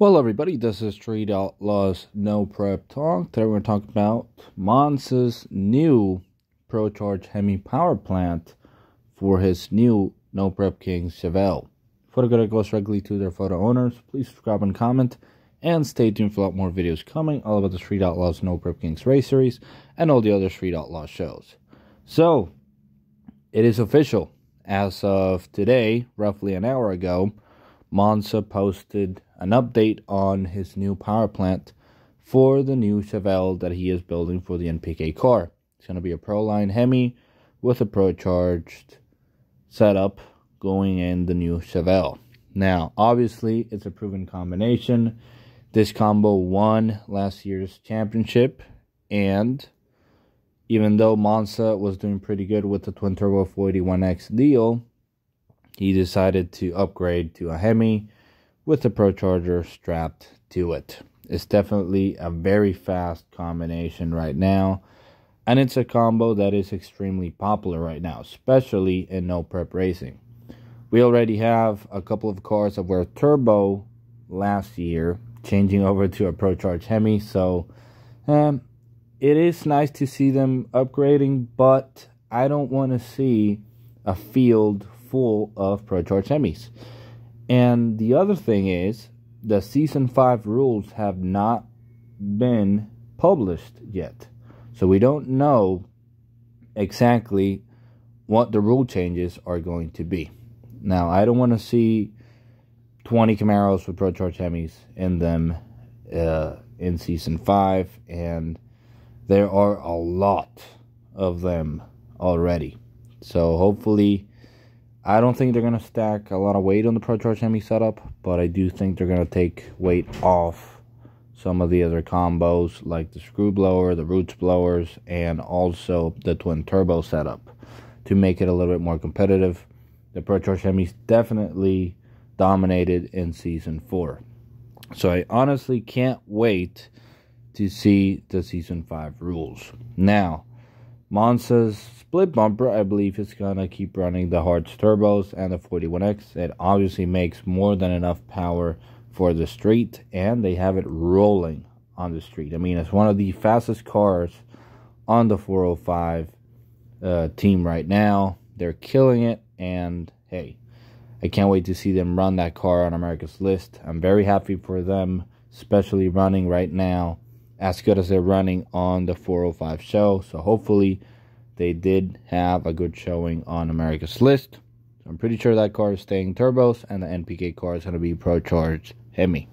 Well, everybody, this is Street Outlaws No Prep Talk. Today we're gonna talk about Monza's new Pro-Charge Hemi power plant for his new No Prep King Chevelle. Photograph goes directly to their photo owners. Please subscribe and comment, and stay tuned for a lot more videos coming all about the Street Outlaws No Prep Kings race series and all the other Street Outlaws shows. So, it is official. As of today, roughly an hour ago, Monza posted an update on his new power plant for the new Chevelle that he is building for the NPK car. It's going to be a Proline Hemi with a Procharged setup going in the new Chevelle. Now, obviously, it's a proven combination. This combo won last year's championship, and even though Monza was doing pretty good with the twin turbo 481X deal, he decided to upgrade to a Hemi with the Pro Charger strapped to it. It's definitely a very fast combination right now. And it's a combo that is extremely popular right now, especially in no prep racing. We already have a couple of cars that were turbo last year, changing over to a Pro Charge Hemi. So um, it is nice to see them upgrading, but I don't want to see a field full of pro choice Emmys. And the other thing is, the season five rules have not been published yet. So we don't know exactly what the rule changes are going to be. Now, I don't want to see 20 Camaros with Pro Charge Hemis in them uh, in season five, and there are a lot of them already. So hopefully I don't think they're going to stack a lot of weight on the ProCharge Hemi setup, but I do think they're going to take weight off some of the other combos like the screw blower, the roots blowers, and also the twin turbo setup to make it a little bit more competitive. The ProCharge Hemi's definitely dominated in season four. So I honestly can't wait to see the season five rules. Now, Monza's split bumper, I believe, is going to keep running the Hearts turbos and the 41X. It obviously makes more than enough power for the street, and they have it rolling on the street. I mean, it's one of the fastest cars on the 405 uh, team right now. They're killing it, and hey, I can't wait to see them run that car on America's list. I'm very happy for them, especially running right now as good as they're running on the 405 show. So hopefully they did have a good showing on America's list. I'm pretty sure that car is staying turbos and the NPK car is going to be Pro Charge Hemi.